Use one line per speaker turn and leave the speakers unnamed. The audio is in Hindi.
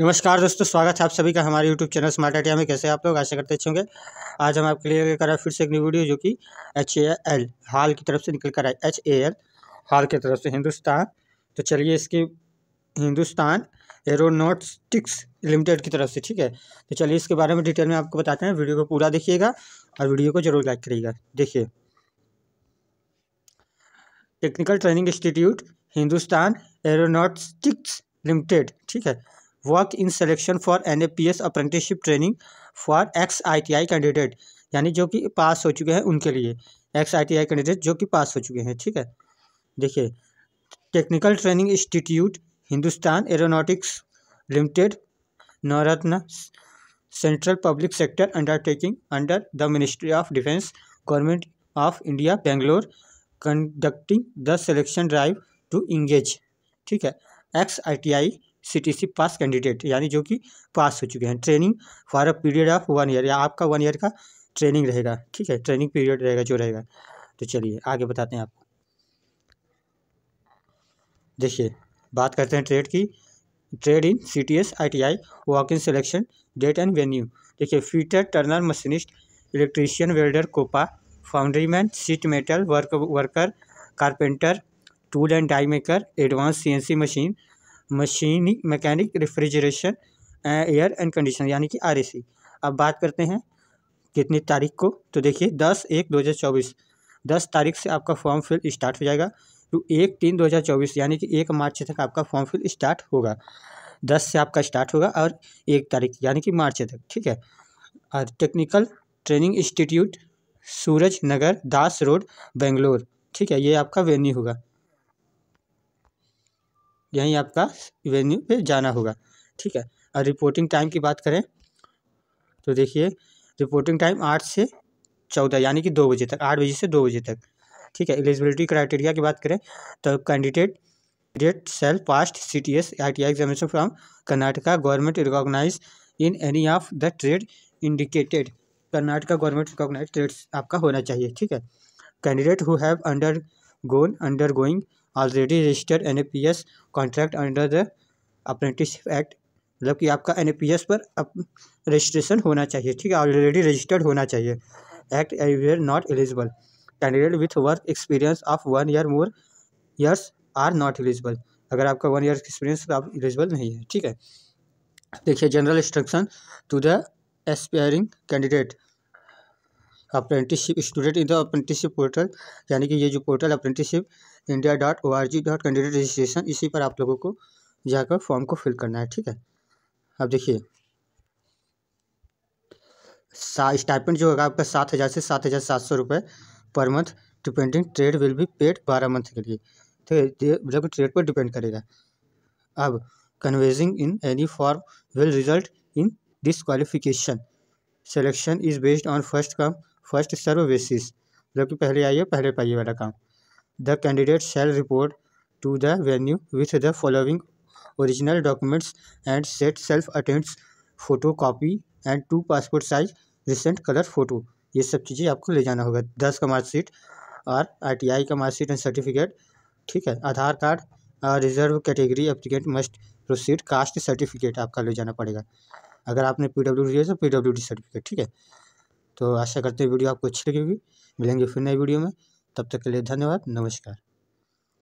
नमस्कार दोस्तों स्वागत है आप सभी का हमारे यूट्यूब चैनल स्मार्ट आइडिया में कैसे आप लोग आशा करते अच्छे होंगे आज हम आपके लिए लेकर आए फिर से एक नई वीडियो जो कि एच ए एल हाल की तरफ से निकल कर आए एच ए एल हाल की तरफ से हिंदुस्तान तो चलिए इसके हिंदुस्तान एरोनोटिक्स लिमिटेड की तरफ से ठीक है तो चलिए इसके बारे में डिटेल में आपको बताते हैं वीडियो को पूरा देखिएगा और वीडियो को जरूर लाइक करिएगा देखिए technical training institute Hindustan aeronautics limited ठीक है walk in selection for N A P S apprenticeship training for ex I T I candidate यानी जो कि पास हो चुके हैं उनके लिए ex I T I candidate जो कि पास हो चुके हैं ठीक है देखिए technical training institute Hindustan aeronautics limited Navratna central public sector undertaking under the ministry of defence government of India Bangalore conducting the selection drive to engage ठीक है ex I T I C pass candidate यानी जो कि पास हो चुके हैं training for a period of one year या आपका वन ईयर का ट्रेनिंग रहेगा ठीक है ट्रेनिंग पीरियड रहेगा जो रहेगा तो चलिए आगे बताते हैं आपको देखिए बात करते हैं ट्रेड की trade in C T S I T I walk in selection date and venue देखिए fitter turner machinist electrician welder COPA foundry man sheet metal work worker carpenter tool and die maker advance C N C machine मशीनी mechanic refrigeration air and condition यानी कि आर अब बात करते हैं कितनी तारीख को तो देखिए दस एक दो हज़ार चौबीस दस तारीख से आपका फॉर्म फिल स्टार्ट हो जाएगा तो एक तीन दो हज़ार चौबीस यानी कि एक मार्च तक आपका फॉर्म फिल स्टार्ट होगा दस से आपका स्टार्ट होगा और एक तारीख यानी कि मार्च तक ठीक है और technical training institute Suraj Nagar Das road Bangalore ठीक है ये आपका वेन्यू होगा यहीं आपका वेन्यू पे जाना होगा ठीक है और रिपोर्टिंग टाइम की बात करें तो देखिए रिपोर्टिंग टाइम आठ से चौदह यानी कि दो बजे तक आठ बजे से दो बजे तक ठीक है एलिजिबिलिटी क्राइटेरिया की बात करें तो candidate that shall passed C T S I T I examination from Karnataka government recognise in any of the trade indicated Karnataka government recognise trades आपका होना चाहिए ठीक है candidate who have undergone undergoing already registered an contract under the apprenticeship act मतलब कि आपका एन पर रजिस्ट्रेशन होना चाहिए ठीक है ऑलरेडी रजिस्टर्ड होना चाहिए act aware not eligible candidate with work experience of one year more years are not eligible अगर आपका वन ईयर एक्सपीरियंस आप एलिजिबल नहीं है ठीक है देखिए general instruction to the aspiring candidate apprenticeship student in the apprenticeship portal यानी कि ये जो portal apprenticeship India dot O R G dot candidate registration इसी पर आप लोगों को जाकर फॉर्म को फिल करना है ठीक है अब देखिए स्टाइपेंट जो होगा आपका सात हज़ार से सात हज़ार सात सौ रुपये पर month depending trade will be paid बारह मंथ के लिए ठीक तो है जब ट्रेड पर डिपेंड करेगा अब canvassing in any form will result in disqualification selection is based on first come first serve basis जो कि पहले आइए पहले पाइए वाला काम the candidate shall report to the venue with the following original documents and set self attested photo copy and two passport size recent colour photo ये सब चीज़ें आपको ले जाना होगा दस का मार्कशीट और आई टी आई का मार्कशीट एंड सर्टिफिकेट ठीक है Aadhaar card reserve category applicant must proceed caste certificate आपका ले जाना पड़ेगा अगर आपने पी डब्ल्यू डी है तो पी डब्ल्यू डी सर्टिफिकेट ठीक है तो आशा करते हैं वीडियो आपको अच्छी लगी होगी मिलेंगे फिर नए वीडियो में तब तक के लिए धन्यवाद नमस्कार